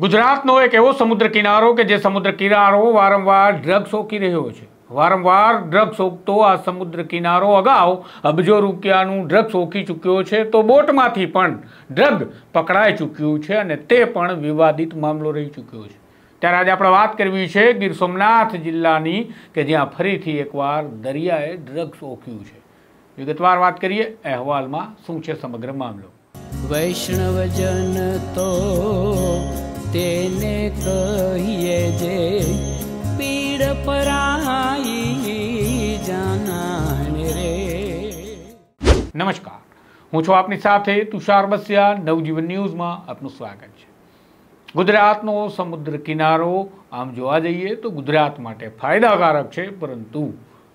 ગુજરાતનો એક એવો સમુદ્ર કિનારો કે જે સમુદ્ર કિનારો વારંવાર ડ્રગ સોકી રહ્યો છે વારંવાર ડ્રગ સોકતો આ સમુદ્ર કિનારો અગાઉ અબજો રૂપિયાનું ડ્રગ સોકી ચૂક્યો છે તો બોટમાંથી પણ ડ્રગ પકડાઈ ચૂક્યું છે અને તે પણ વિવાદિત મામલો રહી ચૂક્યો છે ત્યારે આજે આપણે વાત કરવી છે ગીર સોમનાથ જિલ્લાની કે જ્યાં ફરીથી એકવાર દરિયાએ ડ્રગ સોક્યું છે વિગતવાર વાત કરીએ અહેવાલમાં શું છે સમગ્ર મામલો વૈષ્ણવજન તો તેને કહીએ જે પીડ પરાઈ જાનાને રે નમસ્કાર હું છું આપની સાથે તુષાર બસિયા નવજીવન ન્યૂઝમાં આપનું સ્વાગત છે ગુજરાતનો સમુદ્ર કિનારો આમ જોવા જઈએ તો ગુજરાત માટે ફાયદાકારક છે પરંતુ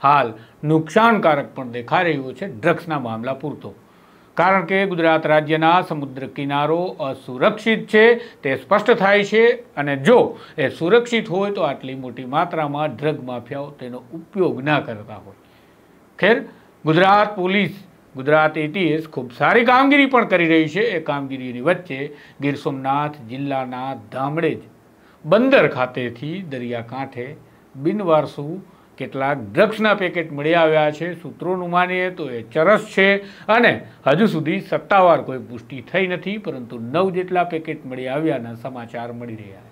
હાલ નુકસાનકારક પણ દેખાઈ રહ્યો છે ડ્રગ્સના મામલા પૂરતો કારણ કે ગુજરાત રાજ્યના સમુદ્ર કિનારો અસુરક્ષિત છે તે સ્પષ્ટ થાય છે અને જો એ સુરક્ષિત હોય તો આટલી મોટી માત્રામાં ડ્રગ માફિયાઓ તેનો ઉપયોગ ના કરતા હોય ખેર ગુજરાત પોલીસ ગુજરાત એટીએસ ખૂબ સારી કામગીરી પણ કરી રહી છે એ કામગીરીની વચ્ચે ગીર સોમનાથ જિલ્લાના ધામડેજ બંદર ખાતેથી દરિયાકાંઠે બિનવારસું કેટલાક ડ્રગ્સના પેકેટ મળી આવ્યા છે સૂત્રોનું માનીએ તો એ ચરસ છે અને હજુ સુધી સત્તાવાર કોઈ પુષ્ટિ થઈ નથી પરંતુ નવ જેટલા પેકેટ મળી આવ્યાના સમાચાર મળી રહ્યા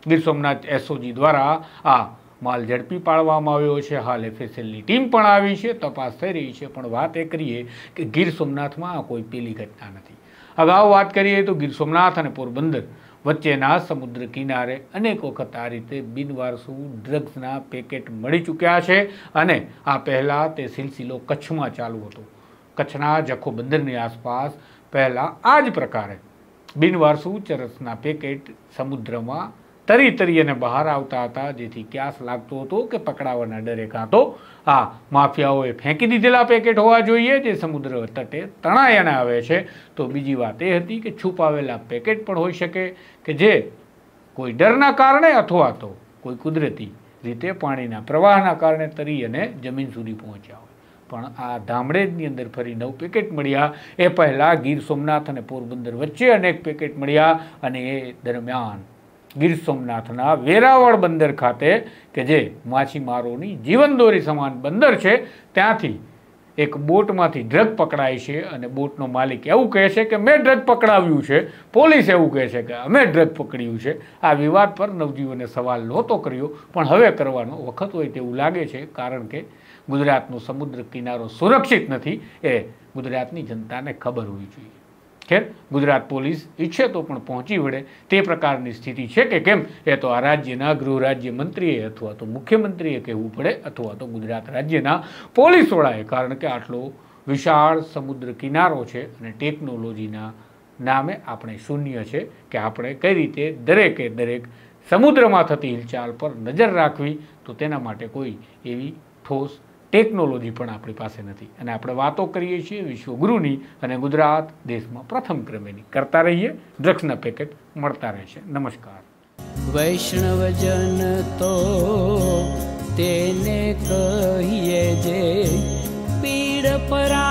છે ગીર સોમનાથ એસઓજી દ્વારા આ માલ ઝડપી પાડવામાં આવ્યો છે હાલ એફએસએલની ટીમ પણ આવી છે તપાસ થઈ રહી છે પણ વાત એ કરીએ કે ગીર સોમનાથમાં આ કોઈ પેલી ઘટના નથી અગાઉ વાત કરીએ તો ગીર સોમનાથ અને પોરબંદર વચ્ચેના સમુદ્ર કિનારે અનેક વખત આ રીતે બિનવારસુ ડ્રગ્સના પેકેટ મળી ચૂક્યા છે અને આ પહેલાં તે સિલસિલો કચ્છમાં ચાલુ હતો કચ્છના જખો બંદરની આસપાસ પહેલાં આ જ પ્રકારે બિનવારસુ ચરસના પેકેટ સમુદ્રમાં તરી તરી અને બહાર આવતા હતા જેથી ક્યાસ લાગતો હતો કે પકડાવવાના ડરે કાં તો આ માફિયાઓએ ફેંકી દીધેલા પેકેટ હોવા જોઈએ જે સમુદ્ર તટે તણાયને આવે છે તો બીજી વાત એ હતી કે છુપાવેલા પેકેટ પણ હોઈ શકે કે જે કોઈ ડરના કારણે અથવા તો કોઈ કુદરતી રીતે પાણીના પ્રવાહના કારણે તરી અને જમીન સુધી પહોંચ્યા હોય પણ આ ધામડેજની અંદર ફરી નવ પેકેટ મળ્યા એ પહેલાં ગીર સોમનાથ અને પોરબંદર વચ્ચે અનેક પેકેટ મળ્યા અને એ દરમિયાન ગીર સોમનાથના વેરાવળ બંદર ખાતે કે જે માછીમારોની જીવનદોરી સમાન બંદર છે ત્યાંથી એક બોટમાંથી ડ્રગ પકડાય છે અને બોટનો માલિક એવું કહે છે કે મેં ડ્રગ પકડાવ્યું છે પોલીસ એવું કહે છે કે અમે ડ્રગ પકડ્યું છે આ વિવાદ પર નવજીવને સવાલ નહોતો કર્યો પણ હવે કરવાનો વખત હોય તેવું લાગે છે કારણ કે ગુજરાતનો સમુદ્ર કિનારો સુરક્ષિત નથી એ ગુજરાતની જનતાને ખબર હોવી જોઈએ ખેર ગુજરાત પોલીસ ઈચ્છે તો પણ પહોંચી વળે તે પ્રકારની સ્થિતિ છે કે કેમ એ તો આ રાજ્યના ગૃહ રાજ્ય મંત્રીએ અથવા તો મુખ્યમંત્રીએ કહેવું પડે અથવા તો ગુજરાત રાજ્યના પોલીસ વડાએ કારણ કે આટલો વિશાળ સમુદ્ર કિનારો છે અને ટેકનોલોજીના નામે આપણે શૂન્ય છે કે આપણે કઈ રીતે દરેકે દરેક સમુદ્રમાં થતી હિલચાલ પર નજર રાખવી તો તેના માટે કોઈ એવી ઠોસ ટેકનોલોજી પણ આપણી પાસે નથી અને આપણે વાતો કરીએ છીએ વિશ્વગુરુની અને ગુજરાત દેશમાં પ્રથમ ક્રમેની કરતા રહીએ ડ્રગ્સના પેકેટ મળતા રહેશે નમસ્કાર વૈષ્ણવજન તો તેને કહીએ જે પીડ પરા